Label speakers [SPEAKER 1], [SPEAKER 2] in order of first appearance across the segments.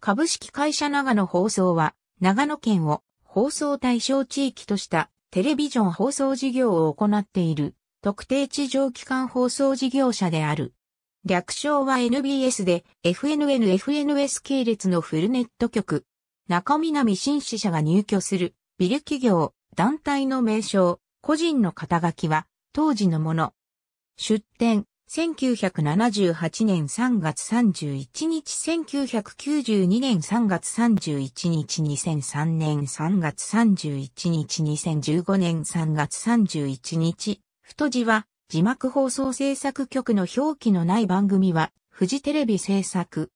[SPEAKER 1] 株式会社長野放送は、長野県を放送対象地域としたテレビジョン放送事業を行っている特定地上機関放送事業者である。略称は NBS で FNNFNS 系列のフルネット局。中南新支社が入居するビル企業、団体の名称、個人の肩書きは当時のもの。出展、1978年3月31日、1992年3月31日、2003年3月31日、2015年3月31日、太字は字幕放送制作局の表記のない番組は、フジテレビ制作。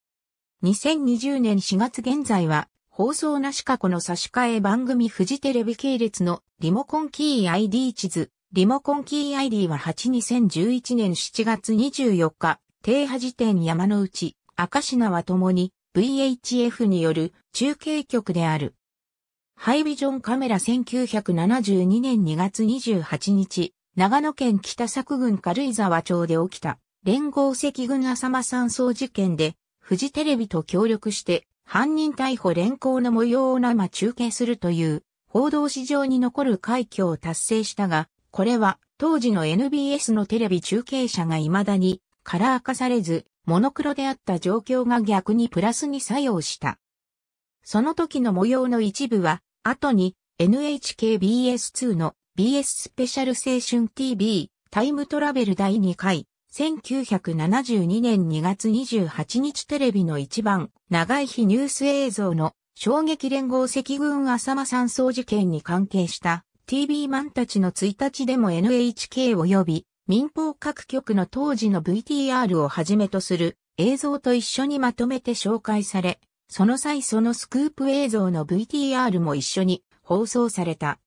[SPEAKER 1] 2020年4月現在は、放送なし過去の差し替え番組フジテレビ系列のリモコンキー ID 地図、リモコンキー ID は82011年7月24日、停波時点山の内、赤品はともに VHF による中継局である。ハイビジョンカメラ1972年2月28日、長野県北作郡軽井沢町で起きた連合赤軍浅間山荘事件で、富士テレビと協力して犯人逮捕連行の模様を生中継するという報道史上に残る快挙を達成したが、これは当時の NBS のテレビ中継車が未だにカラー化されず、モノクロであった状況が逆にプラスに作用した。その時の模様の一部は、後に NHKBS2 の BS スペシャル青春 TV タイムトラベル第2回、1972年2月28日テレビの一番長い日ニュース映像の衝撃連合赤軍浅間山荘事件に関係した TV マンたちの1日でも NHK 及び民放各局の当時の VTR をはじめとする映像と一緒にまとめて紹介され、その際そのスクープ映像の VTR も一緒に放送された。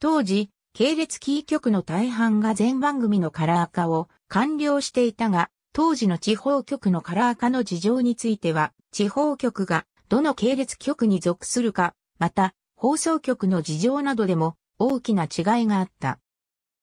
[SPEAKER 1] 当時、系列キー局の大半が全番組のカラー化を完了していたが、当時の地方局のカラー化の事情については、地方局がどの系列局に属するか、また放送局の事情などでも大きな違いがあった。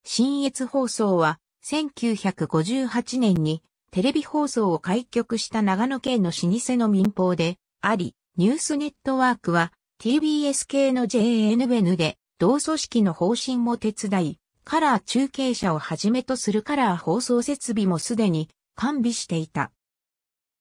[SPEAKER 1] 新越放送は1958年にテレビ放送を開局した長野県の老舗の民放であり、ニュースネットワークは TBS 系の JNN で同組織の方針も手伝い、カラー中継車をはじめとするカラー放送設備もすでに完備していた。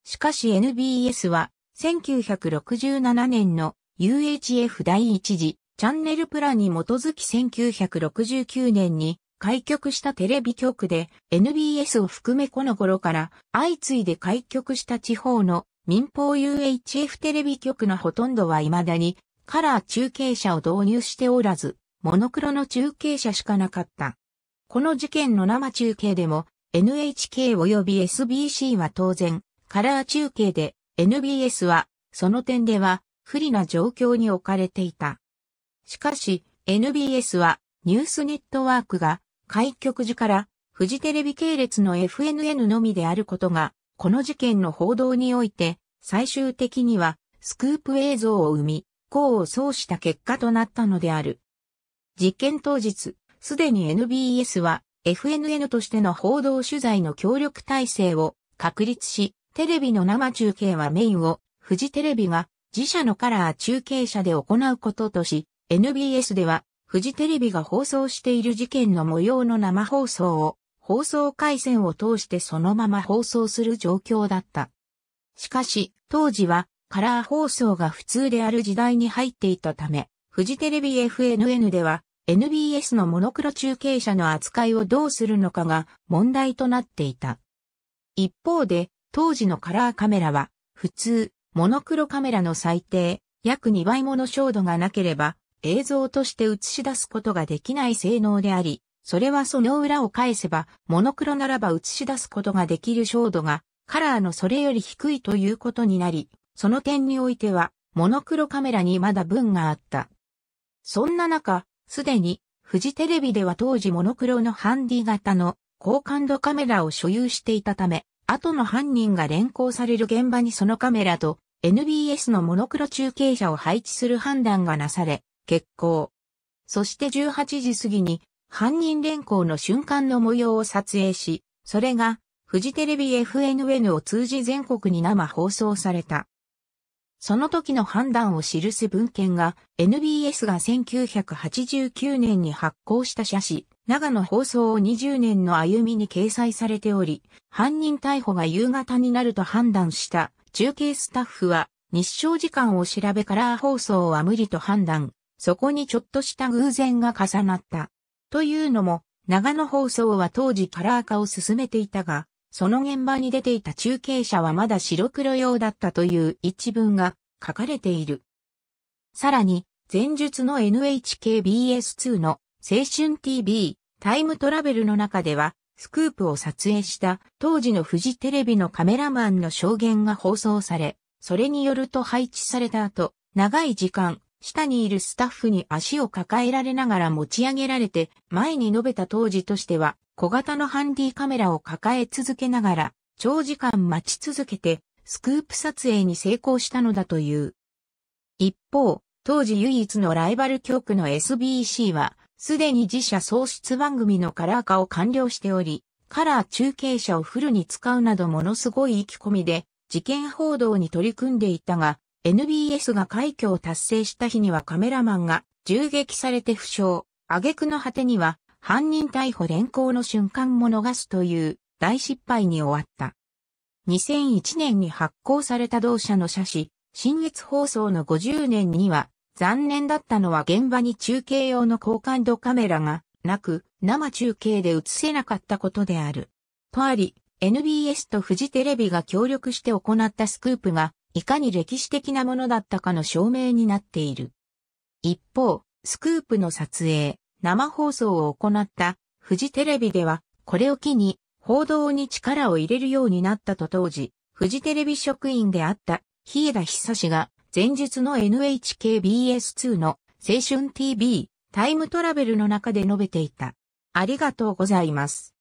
[SPEAKER 1] しかし NBS は1967年の UHF 第一次チャンネルプランに基づき1969年に開局したテレビ局で NBS を含めこの頃から相次いで開局した地方の民放 UHF テレビ局のほとんどは未だにカラー中継車を導入しておらず、モノクロの中継車しかなかった。この事件の生中継でも NHK 及び SBC は当然カラー中継で NBS はその点では不利な状況に置かれていた。しかし、NBS はニュースネットワークが開局時からフジテレビ系列の FNN のみであることが、この事件の報道において、最終的にはスクープ映像を生み、功を奏した結果となったのである。実験当日、すでに NBS は FNN としての報道取材の協力体制を確立し、テレビの生中継はメインを、フジテレビが自社のカラー中継車で行うこととし、NBS では、フジテレビが放送している事件の模様の生放送を、放送回線を通してそのまま放送する状況だった。しかし、当時は、カラー放送が普通である時代に入っていたため、フジテレビ FNN では、NBS のモノクロ中継車の扱いをどうするのかが問題となっていた。一方で、当時のカラーカメラは、普通、モノクロカメラの最低、約2倍もの照度がなければ、映像として映し出すことができない性能であり、それはその裏を返せば、モノクロならば映し出すことができる照度が、カラーのそれより低いということになり、その点においては、モノクロカメラにまだ分があった。そんな中、すでに、富士テレビでは当時モノクロのハンディ型の高感度カメラを所有していたため、後の犯人が連行される現場にそのカメラと NBS のモノクロ中継車を配置する判断がなされ、決行。そして18時過ぎに犯人連行の瞬間の模様を撮影し、それがフジテレビ FNN を通じ全国に生放送された。その時の判断を記す文献が NBS が1989年に発行した写真、長野放送を20年の歩みに掲載されており、犯人逮捕が夕方になると判断した中継スタッフは日照時間を調べカラー放送は無理と判断。そこにちょっとした偶然が重なった。というのも、長野放送は当時カラー化を進めていたが、その現場に出ていた中継車はまだ白黒用だったという一文が書かれている。さらに、前述の NHKBS2 の青春 TV タイムトラベルの中では、スクープを撮影した当時のフジテレビのカメラマンの証言が放送され、それによると配置された後、長い時間、下にいるスタッフに足を抱えられながら持ち上げられて、前に述べた当時としては、小型のハンディカメラを抱え続けながら、長時間待ち続けて、スクープ撮影に成功したのだという。一方、当時唯一のライバル局の SBC は、すでに自社創出番組のカラー化を完了しており、カラー中継車をフルに使うなどものすごい意気込みで、事件報道に取り組んでいたが、NBS が快挙を達成した日にはカメラマンが銃撃されて負傷、挙句の果てには犯人逮捕連行の瞬間も逃すという大失敗に終わった。2001年に発行された同社の写真、新月放送の50年には、残念だったのは現場に中継用の高感度カメラがなく、生中継で映せなかったことである。とあり、NBS とフジテレビが協力して行ったスクープが、いかに歴史的なものだったかの証明になっている。一方、スクープの撮影、生放送を行ったフジテレビでは、これを機に報道に力を入れるようになったと当時、フジテレビ職員であった日枝久志が前述の NHKBS2 の青春 TV タイムトラベルの中で述べていた。ありがとうございます。